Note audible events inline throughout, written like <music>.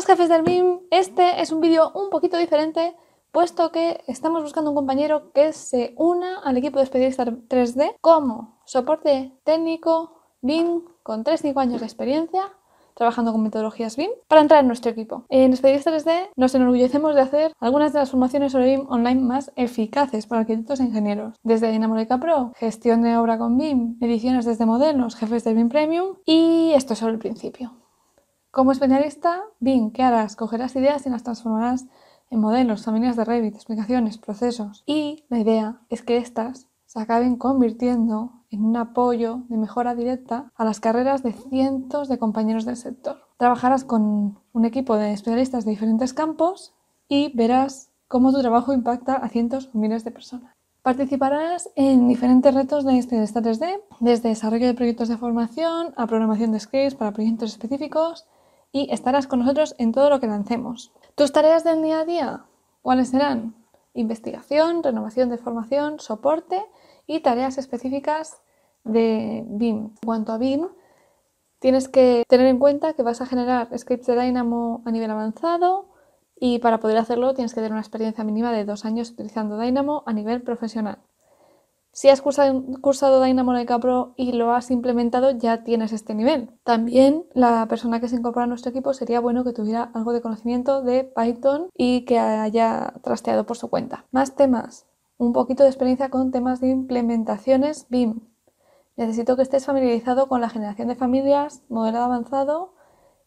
¡Hola, jefes del BIM, este es un vídeo un poquito diferente puesto que estamos buscando un compañero que se una al equipo de especialistas 3D como soporte técnico BIM con 3-5 años de experiencia trabajando con metodologías BIM para entrar en nuestro equipo. En Expedientes 3D nos enorgullecemos de hacer algunas de las formaciones sobre BIM online más eficaces para arquitectos e ingenieros, desde Dinamoleca Pro, gestión de obra con BIM, ediciones desde modelos, jefes del BIM Premium y esto es solo el principio. Como especialista, bien, ¿qué harás? Cogerás ideas y las transformarás en modelos, familias de Revit, explicaciones, procesos. Y la idea es que estas se acaben convirtiendo en un apoyo de mejora directa a las carreras de cientos de compañeros del sector. Trabajarás con un equipo de especialistas de diferentes campos y verás cómo tu trabajo impacta a cientos o miles de personas. Participarás en diferentes retos de Especialista 3D, desde desarrollo de proyectos de formación a programación de scripts para proyectos específicos y estarás con nosotros en todo lo que lancemos. ¿Tus tareas del día a día? ¿Cuáles serán? Investigación, renovación de formación, soporte y tareas específicas de BIM. En cuanto a BIM, tienes que tener en cuenta que vas a generar scripts de Dynamo a nivel avanzado y para poder hacerlo tienes que tener una experiencia mínima de dos años utilizando Dynamo a nivel profesional. Si has cursado, Dynamo Dynamonic Pro y lo has implementado, ya tienes este nivel. También la persona que se incorpora a nuestro equipo sería bueno que tuviera algo de conocimiento de Python y que haya trasteado por su cuenta. Más temas. Un poquito de experiencia con temas de implementaciones BIM. Necesito que estés familiarizado con la generación de familias, modelo avanzado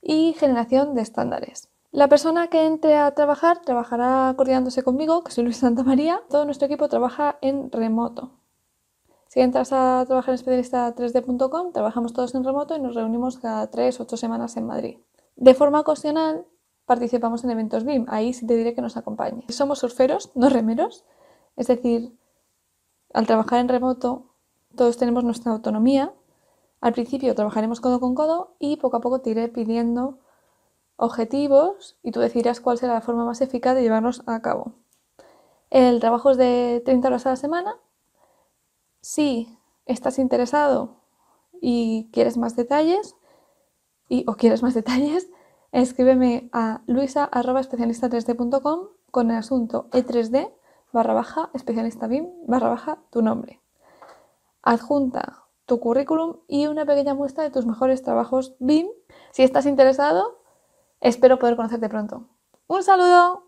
y generación de estándares. La persona que entre a trabajar trabajará coordinándose conmigo, que soy Luis Santa María. Todo nuestro equipo trabaja en remoto. Si entras a trabajar en especialista3d.com, trabajamos todos en remoto y nos reunimos cada 3, 8 semanas en Madrid. De forma ocasional, participamos en eventos BIM, ahí sí te diré que nos acompañe. Somos surferos, no remeros, es decir, al trabajar en remoto, todos tenemos nuestra autonomía. Al principio trabajaremos codo con codo y poco a poco te iré pidiendo objetivos y tú decidirás cuál será la forma más eficaz de llevarlos a cabo. El trabajo es de 30 horas a la semana si estás interesado y quieres más detalles, y, o quieres más detalles, <laughs> escríbeme a luisa.especialista3d.com con el asunto E3D barra baja especialista BIM barra baja tu nombre. Adjunta tu currículum y una pequeña muestra de tus mejores trabajos BIM. Si estás interesado, espero poder conocerte pronto. ¡Un saludo!